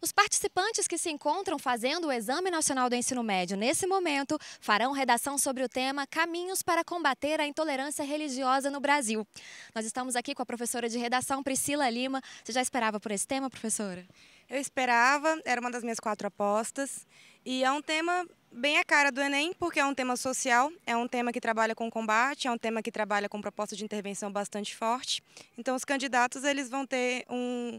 Os participantes que se encontram fazendo o Exame Nacional do Ensino Médio nesse momento farão redação sobre o tema Caminhos para combater a intolerância religiosa no Brasil. Nós estamos aqui com a professora de redação Priscila Lima. Você já esperava por esse tema, professora? Eu esperava, era uma das minhas quatro apostas. E é um tema bem a cara do Enem, porque é um tema social, é um tema que trabalha com combate, é um tema que trabalha com proposta de intervenção bastante forte. Então, os candidatos eles vão ter um,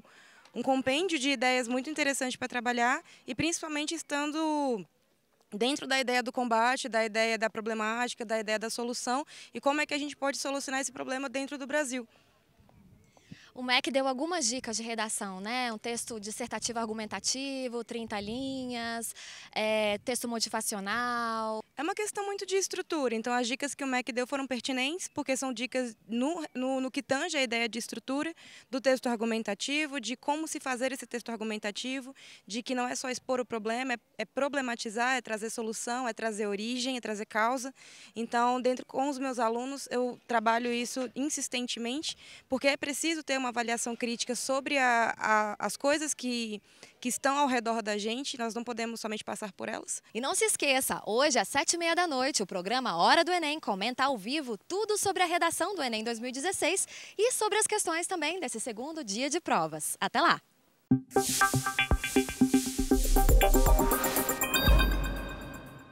um compêndio de ideias muito interessante para trabalhar e, principalmente, estando dentro da ideia do combate, da ideia da problemática, da ideia da solução e como é que a gente pode solucionar esse problema dentro do Brasil. O MEC deu algumas dicas de redação, né? Um texto dissertativo argumentativo, 30 linhas, é, texto motivacional. É uma questão muito de estrutura, então as dicas que o MEC deu foram pertinentes, porque são dicas no, no, no que tange a ideia de estrutura do texto argumentativo, de como se fazer esse texto argumentativo, de que não é só expor o problema, é, é problematizar, é trazer solução, é trazer origem, é trazer causa. Então, dentro com os meus alunos, eu trabalho isso insistentemente, porque é preciso ter uma avaliação crítica sobre a, a, as coisas que, que estão ao redor da gente, nós não podemos somente passar por elas. E não se esqueça, hoje às sete e meia da noite, o programa Hora do Enem comenta ao vivo tudo sobre a redação do Enem 2016 e sobre as questões também desse segundo dia de provas. Até lá!